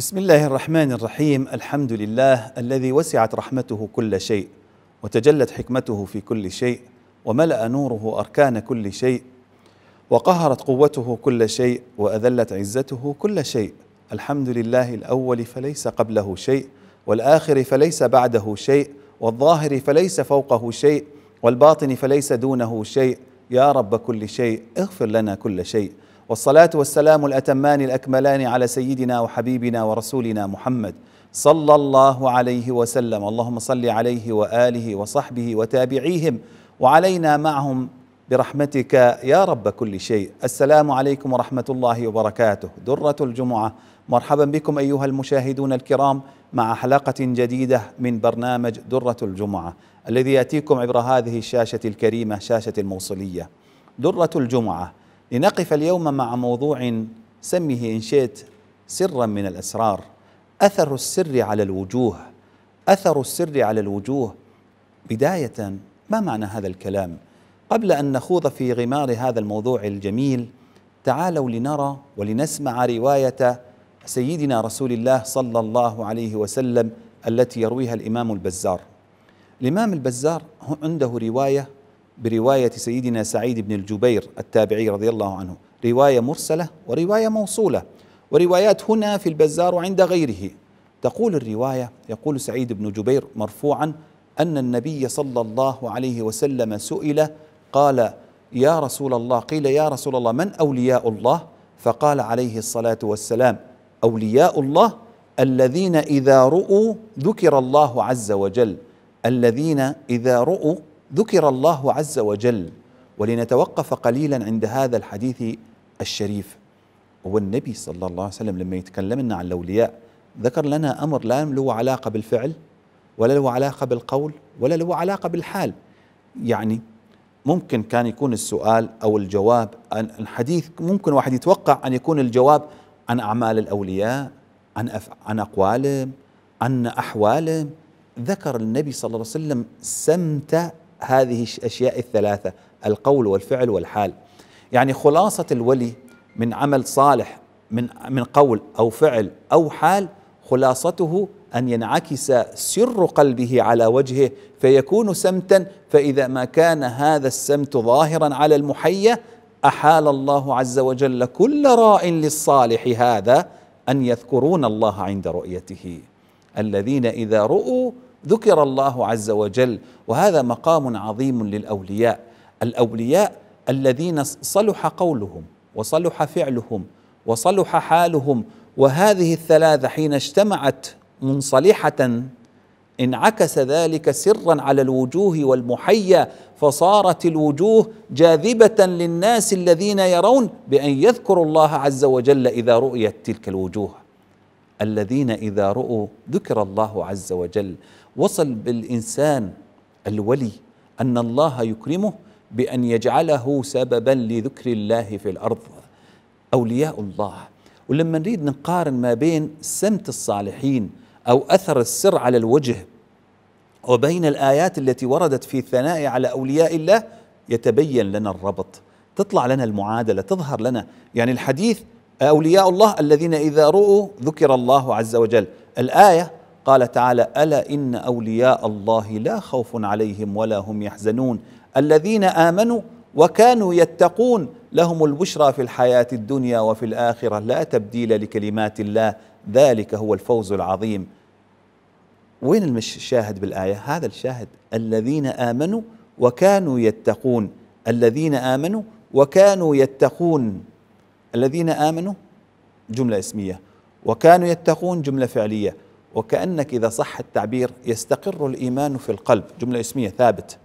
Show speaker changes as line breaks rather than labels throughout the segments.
بسم الله الرحمن الرحيم الحمد لله الذي وسعت رحمته كل شيء وتجلت حكمته في كل شيء وملا نوره اركان كل شيء وقهرت قوته كل شيء واذلت عزته كل شيء الحمد لله الاول فليس قبله شيء والاخر فليس بعده شيء والظاهر فليس فوقه شيء والباطن فليس دونه شيء يا رب كل شيء اغفر لنا كل شيء والصلاة والسلام الأتمان الأكملان على سيدنا وحبيبنا ورسولنا محمد صلى الله عليه وسلم اللهم صل عليه وآله وصحبه وتابعيهم وعلينا معهم برحمتك يا رب كل شيء السلام عليكم ورحمة الله وبركاته درة الجمعة مرحبا بكم أيها المشاهدون الكرام مع حلقة جديدة من برنامج درة الجمعة الذي يأتيكم عبر هذه الشاشة الكريمة شاشة الموصلية درة الجمعة لنقف اليوم مع موضوع سميه إن شئت سرا من الأسرار أثر السر على الوجوه أثر السر على الوجوه بداية ما معنى هذا الكلام؟ قبل أن نخوض في غمار هذا الموضوع الجميل تعالوا لنرى ولنسمع رواية سيدنا رسول الله صلى الله عليه وسلم التي يرويها الإمام البزار الإمام البزار عنده رواية برواية سيدنا سعيد بن الجبير التابعي رضي الله عنه رواية مرسلة ورواية موصولة وروايات هنا في البزار وعند غيره تقول الرواية يقول سعيد بن جبير مرفوعا أن النبي صلى الله عليه وسلم سئل قال يا رسول الله قيل يا رسول الله من أولياء الله فقال عليه الصلاة والسلام أولياء الله الذين إذا رؤوا ذكر الله عز وجل الذين إذا رؤوا ذكر الله عز وجل ولنتوقف قليلا عند هذا الحديث الشريف هو النبي صلى الله عليه وسلم لما يتكلم لنا عن الاولياء ذكر لنا امر لا له علاقه بالفعل ولا له علاقه بالقول ولا له علاقه بالحال يعني ممكن كان يكون السؤال او الجواب الحديث ممكن واحد يتوقع ان يكون الجواب عن اعمال الاولياء عن عن اقوالهم عن احوالهم ذكر النبي صلى الله عليه وسلم سمت هذه الاشياء الثلاثه القول والفعل والحال يعني خلاصه الولي من عمل صالح من من قول او فعل او حال خلاصته ان ينعكس سر قلبه على وجهه فيكون سمتا فاذا ما كان هذا السمت ظاهرا على المحيه احال الله عز وجل كل راء للصالح هذا ان يذكرون الله عند رؤيته الذين اذا رؤوا ذكر الله عز وجل وهذا مقام عظيم للاولياء الاولياء الذين صلح قولهم وصلح فعلهم وصلح حالهم وهذه الثلاثه حين اجتمعت منصلحه انعكس ذلك سرا على الوجوه والمحيا فصارت الوجوه جاذبه للناس الذين يرون بان يذكروا الله عز وجل اذا رؤيت تلك الوجوه الذين اذا رؤوا ذكر الله عز وجل وصل بالإنسان الولي أن الله يكرمه بأن يجعله سببا لذكر الله في الأرض أولياء الله ولما نريد نقارن ما بين سمت الصالحين أو أثر السر على الوجه وبين الآيات التي وردت في الثناء على أولياء الله يتبين لنا الربط تطلع لنا المعادلة تظهر لنا يعني الحديث أولياء الله الذين إذا رؤوا ذكر الله عز وجل الآية قال تعالى الا ان اولياء الله لا خوف عليهم ولا هم يحزنون الذين امنوا وكانوا يتقون لهم البشرى في الحياه الدنيا وفي الاخره لا تبديل لكلمات الله ذلك هو الفوز العظيم وين الشاهد بالايه هذا الشاهد الذين امنوا وكانوا يتقون الذين امنوا وكانوا يتقون الذين امنوا جمله اسميه وكانوا يتقون جمله فعليه وكأنك إذا صح التعبير يستقر الإيمان في القلب جملة اسمية ثابت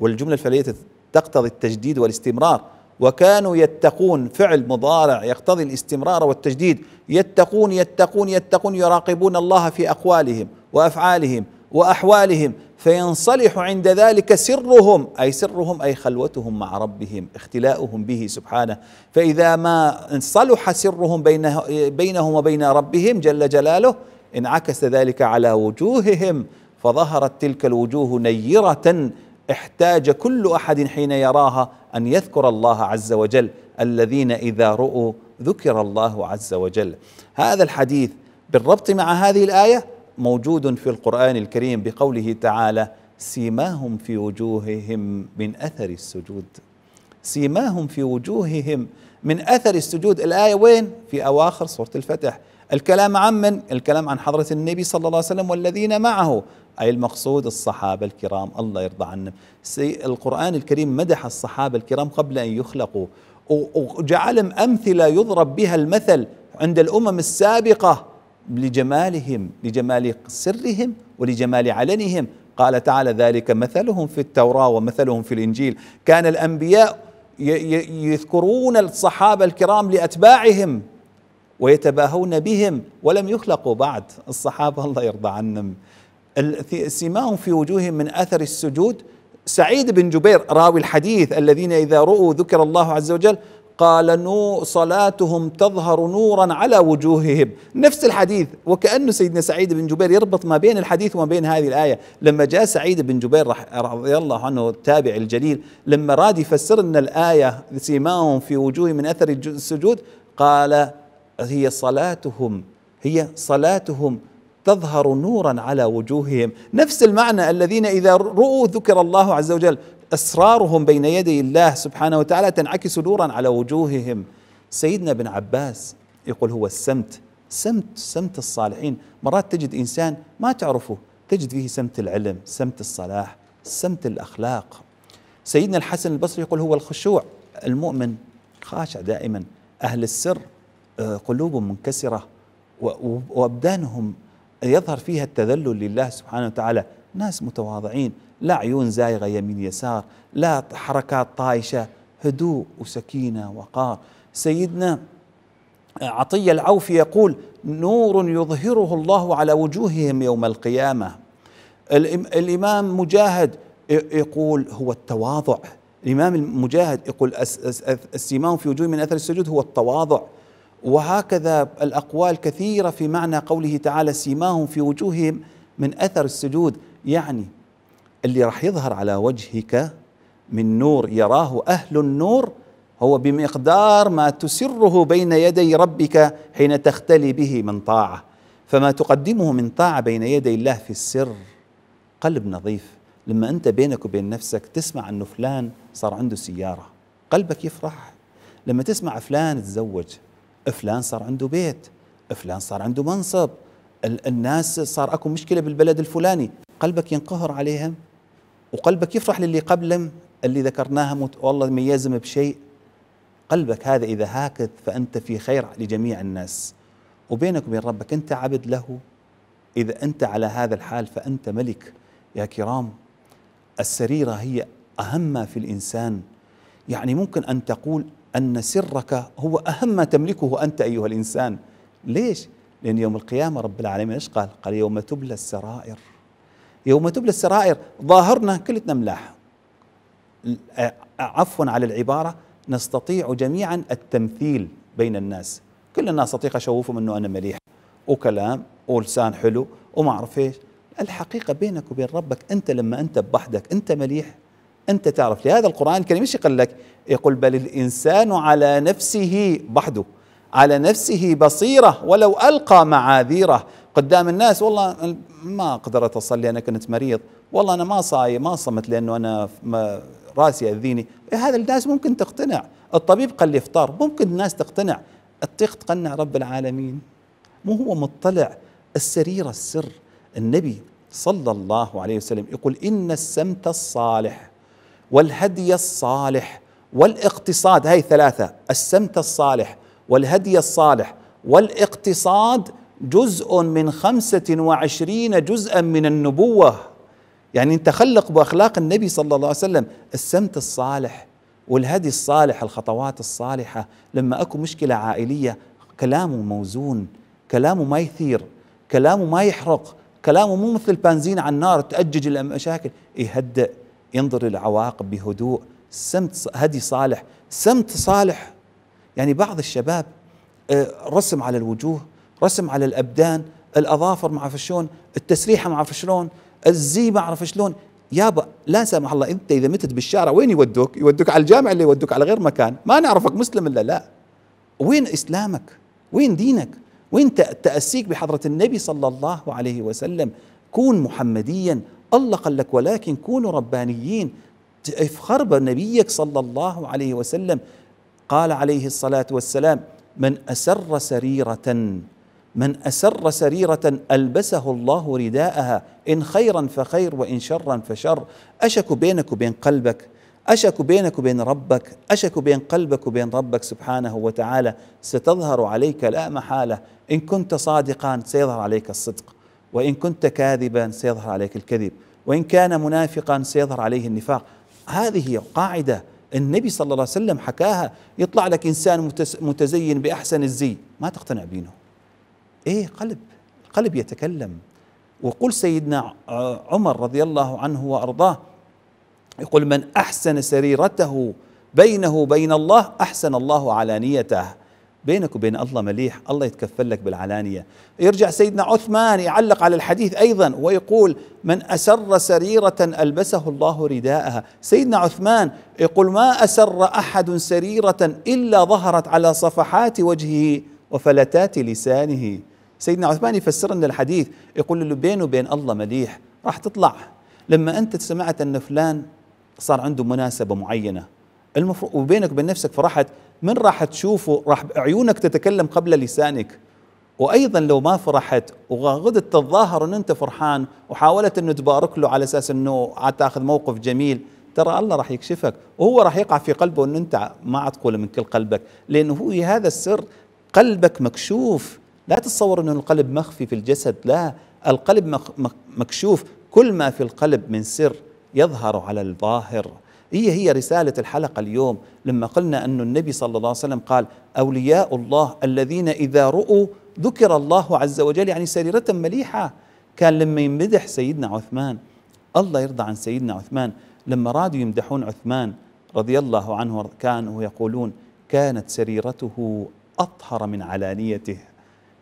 والجملة الفعلية تقتضي التجديد والاستمرار وكانوا يتقون فعل مضارع يقتضي الاستمرار والتجديد يتقون يتقون يتقون يراقبون الله في أقوالهم وأفعالهم واحوالهم فينصلح عند ذلك سرهم اي سرهم اي خلوتهم مع ربهم اختلاؤهم به سبحانه فاذا ما انصلح سرهم بينه بينهم وبين ربهم جل جلاله انعكس ذلك على وجوههم فظهرت تلك الوجوه نيره احتاج كل احد حين يراها ان يذكر الله عز وجل الذين اذا رؤوا ذكر الله عز وجل هذا الحديث بالربط مع هذه الايه موجود في القران الكريم بقوله تعالى سيماهم في وجوههم من اثر السجود سيماهم في وجوههم من اثر السجود الايه وين في اواخر سوره الفتح الكلام عن من؟ الكلام عن حضرة النبي صلى الله عليه وسلم والذين معه أي المقصود الصحابة الكرام الله يرضى عنهم القرآن الكريم مدح الصحابة الكرام قبل أن يخلقوا وجعلهم أمثلة يضرب بها المثل عند الأمم السابقة لجمالهم لجمال سرهم ولجمال علنهم قال تعالى ذلك مثلهم في التوراة ومثلهم في الإنجيل كان الأنبياء يذكرون الصحابة الكرام لأتباعهم ويتباهون بهم ولم يخلقوا بعد الصحابة الله يرضى عنهم سماهم في وجوههم من أثر السجود سعيد بن جبير راوي الحديث الذين إذا رؤوا ذكر الله عز وجل قال نو صلاتهم تظهر نورا على وجوههم نفس الحديث وكأن سيدنا سعيد بن جبير يربط ما بين الحديث وما بين هذه الآية لما جاء سعيد بن جبير رضي الله عنه التابع الجليل لما راد يفسر لنا الآية سيماهم في وجوه من أثر السجود قال هي صلاتهم هي صلاتهم تظهر نورا على وجوههم نفس المعنى الذين إذا رؤوا ذكر الله عز وجل أسرارهم بين يدي الله سبحانه وتعالى تنعكس نورا على وجوههم سيدنا بن عباس يقول هو السمت سمت سمت الصالحين مرات تجد إنسان ما تعرفه تجد فيه سمت العلم سمت الصلاح سمت الأخلاق سيدنا الحسن البصري يقول هو الخشوع المؤمن خاشع دائما أهل السر آه، قلوب منكسرة وأبدانهم يظهر فيها التذلل لله سبحانه وتعالى ناس متواضعين لا عيون زايغة يمين يسار لا حركات طايشة هدوء وسكينة وقار سيدنا عطية العوفي يقول نور يظهره الله على وجوههم يوم القيامة الإمام مجاهد يقول هو التواضع الإمام المجاهد يقول السيمان في وجوه من أثر السجود هو التواضع وهكذا الاقوال كثيره في معنى قوله تعالى سيماهم في وجوههم من اثر السجود يعني اللي راح يظهر على وجهك من نور يراه اهل النور هو بمقدار ما تسره بين يدي ربك حين تختلي به من طاعه فما تقدمه من طاعه بين يدي الله في السر قلب نظيف لما انت بينك وبين نفسك تسمع انه فلان صار عنده سياره قلبك يفرح لما تسمع فلان تزوج فلان صار عنده بيت فلان صار عنده منصب الناس صار اكو مشكله بالبلد الفلاني قلبك ينقهر عليهم وقلبك يفرح للي قبلهم اللي ذكرناها والله ميزم بشيء قلبك هذا اذا هاكت فانت في خير لجميع الناس وبينك وبين ربك انت عبد له اذا انت على هذا الحال فانت ملك يا كرام السريره هي اهم ما في الانسان يعني ممكن ان تقول أن سرك هو أهم ما تملكه أنت أيها الإنسان ليش؟ لأن يوم القيامة رب العالمين إيش قال؟ قال يوم تبلى السرائر يوم تبلى السرائر ظاهرنا كلتنا ملاح عفوا على العبارة نستطيع جميعا التمثيل بين الناس كل الناس أطيق أشوفهم أنه أنا مليح وكلام ولسان حلو وما أعرف إيش الحقيقة بينك وبين ربك أنت لما أنت بوحدك أنت مليح أنت تعرف لهذا القرآن الكريم ايش يقول لك يقول بل الإنسان على نفسه بحده على نفسه بصيرة ولو ألقى معاذيره قدام الناس والله ما قدرت أصلي أنا كنت مريض والله أنا ما صاي ما صمت لأنه أنا راسي يأذيني هذا الناس ممكن تقتنع الطبيب قال لي افطر ممكن الناس تقتنع الطيق تقنع رب العالمين مو هو مطلع السرير السر النبي صلى الله عليه وسلم يقول إن السمت الصالح والهدي الصالح والاقتصاد هاي ثلاثة السمت الصالح والهدي الصالح والاقتصاد جزء من خمسة وعشرين جزءا من النبوة يعني انت خلق بأخلاق النبي صلى الله عليه وسلم السمت الصالح والهدي الصالح الخطوات الصالحة لما أكو مشكلة عائلية كلامه موزون كلامه ما يثير كلامه ما يحرق كلامه مو مثل بنزين على النار تأجج المشاكل يهدئ ينظر للعواقب بهدوء سمت هدي صالح سمت صالح يعني بعض الشباب آه، رسم على الوجوه رسم على الأبدان الأظافر ما أعرف شلون التسريحة ما أعرف شلون الزي ما أعرف شلون يابا لا سمح الله أنت إذا متت بالشارع وين يودوك يودوك على الجامع اللي يودوك على غير مكان ما نعرفك مسلم إلا لا وين إسلامك وين دينك وين تأسيك بحضرة النبي صلى الله عليه وسلم كون محمديا الله قال لك ولكن كونوا ربانيين افخر بنبيك صلى الله عليه وسلم قال عليه الصلاة والسلام من أسر سريرة من أسر سريرة ألبسه الله رداءها إن خيرا فخير وإن شرا فشر أشك بينك وبين قلبك أشك بينك وبين ربك أشك بين قلبك وبين ربك سبحانه وتعالى ستظهر عليك لا محالة إن كنت صادقا سيظهر عليك الصدق وإن كنت كاذبا سيظهر عليك الكذب وإن كان منافقا سيظهر عليه النفاق هذه قاعدة النبي صلى الله عليه وسلم حكاها يطلع لك إنسان متزين بأحسن الزي ما تقتنع بينه إيه قلب قلب يتكلم وقل سيدنا عمر رضي الله عنه وأرضاه يقول من أحسن سريرته بينه وبين الله أحسن الله علانيته بينك وبين الله مليح الله يتكفل لك بالعلانية يرجع سيدنا عثمان يعلق على الحديث أيضا ويقول من أسر سريرة ألبسه الله رداءها سيدنا عثمان يقول ما أسر أحد سريرة إلا ظهرت على صفحات وجهه وفلتات لسانه سيدنا عثمان يفسر لنا الحديث يقول له بينه وبين الله مليح راح تطلع لما أنت سمعت أن فلان صار عنده مناسبة معينة المفروض وبينك وبين نفسك فرحت من راح تشوفه راح عيونك تتكلم قبل لسانك وايضا لو ما فرحت وغدت تتظاهر ان انت فرحان وحاولت انه تبارك له على اساس انه تاخذ موقف جميل ترى الله راح يكشفك وهو راح يقع في قلبه ان انت ما عاد تقوله من كل قلبك لانه هو هذا السر قلبك مكشوف لا تتصور انه القلب مخفي في الجسد لا القلب مكشوف كل ما في القلب من سر يظهر على الظاهر هي هي رسالة الحلقة اليوم لما قلنا أن النبي صلى الله عليه وسلم قال أولياء الله الذين إذا رؤوا ذكر الله عز وجل يعني سريرة مليحة كان لما يمدح سيدنا عثمان الله يرضى عن سيدنا عثمان لما رادوا يمدحون عثمان رضي الله عنه كانوا يقولون كانت سريرته أطهر من علانيته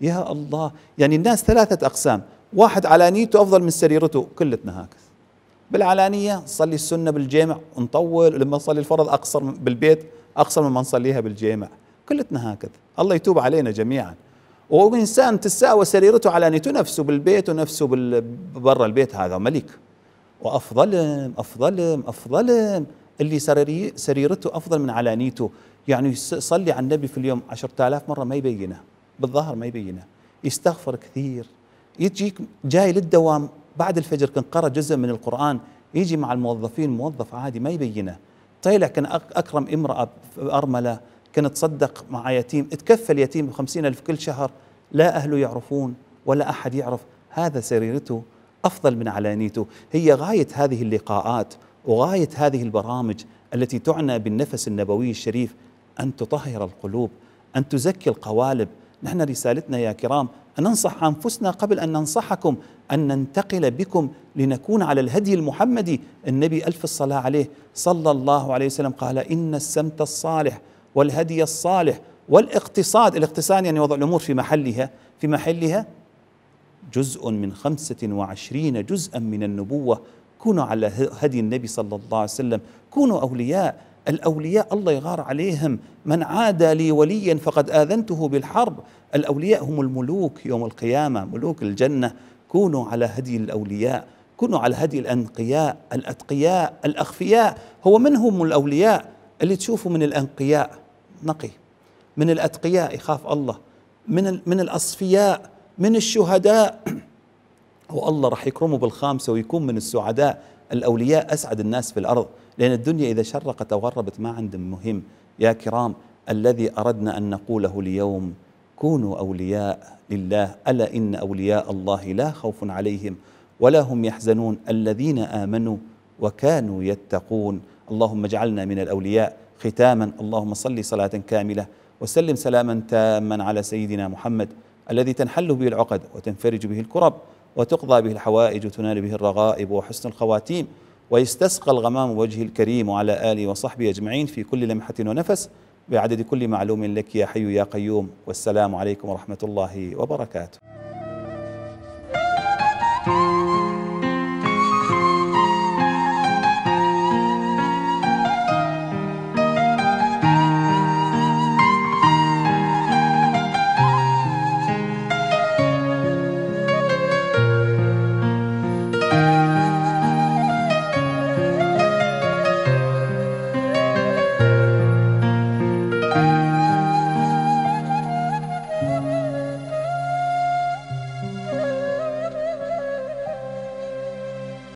يا الله يعني الناس ثلاثة أقسام واحد علانيته أفضل من سريرته كلتنا هكذا بالعلانيه نصلي السنه بالجامع نطول ولما نصلي الفرض اقصر بالبيت اقصر مما نصليها بالجامع كلتنا هكذا الله يتوب علينا جميعا وإنسان تساوى سريرته علانيته نفسه بالبيت ونفسه برا البيت هذا ملك وأفضلهم أفضلهم أفضلهم اللي سريري سريرته أفضل من علانيته يعني يصلي على النبي في اليوم عشرة آلاف مرة ما يبينه بالظاهر ما يبينه يستغفر كثير يجيك جاي للدوام بعد الفجر كان قرأ جزء من القرآن يجي مع الموظفين موظف عادي ما يبينه طيلع كان أكرم امرأة أرملة كان تصدق مع يتيم تكفل يتيم بخمسين ألف كل شهر لا أهله يعرفون ولا أحد يعرف هذا سريرته أفضل من علانيته هي غاية هذه اللقاءات وغاية هذه البرامج التي تعنى بالنفس النبوي الشريف أن تطهر القلوب أن تزكي القوالب نحن رسالتنا يا كرام أن ننصح أنفسنا قبل أن ننصحكم أن ننتقل بكم لنكون على الهدي المحمدي النبي ألف الصلاة عليه صلى الله عليه وسلم قال إن السمت الصالح والهدي الصالح والاقتصاد الاقتصاد يعني وضع الأمور في محلها في محلها جزء من خمسة وعشرين جزءا من النبوة كونوا على هدي النبي صلى الله عليه وسلم كونوا أولياء الأولياء الله يغار عليهم من عادى لي وليا فقد آذنته بالحرب الأولياء هم الملوك يوم القيامة ملوك الجنة كونوا على هدي الأولياء كونوا على هدي الأنقياء الأتقياء الأخفياء هو من هم الأولياء اللي تشوفه من الأنقياء نقي من الأتقياء يخاف الله من, من الأصفياء من الشهداء والله راح يكرمه بالخامسة ويكون من السعداء الأولياء أسعد الناس في الأرض لأن الدنيا إذا شرقت أو غربت ما عندهم مهم يا كرام الذي أردنا أن نقوله اليوم كونوا أولياء لله ألا إن أولياء الله لا خوف عليهم ولا هم يحزنون الذين آمنوا وكانوا يتقون اللهم اجعلنا من الأولياء ختاما اللهم صل صلاة كاملة وسلم سلاما تاما على سيدنا محمد الذي تنحل به العقد وتنفرج به الكرب وتقضى به الحوائج وتنال به الرغائب وحسن الخواتيم ويستسقى الغمام وجه الكريم وعلى آله وصحبه أجمعين في كل لمحة ونفس بعدد كل معلوم لك يا حي يا قيوم والسلام عليكم ورحمة الله وبركاته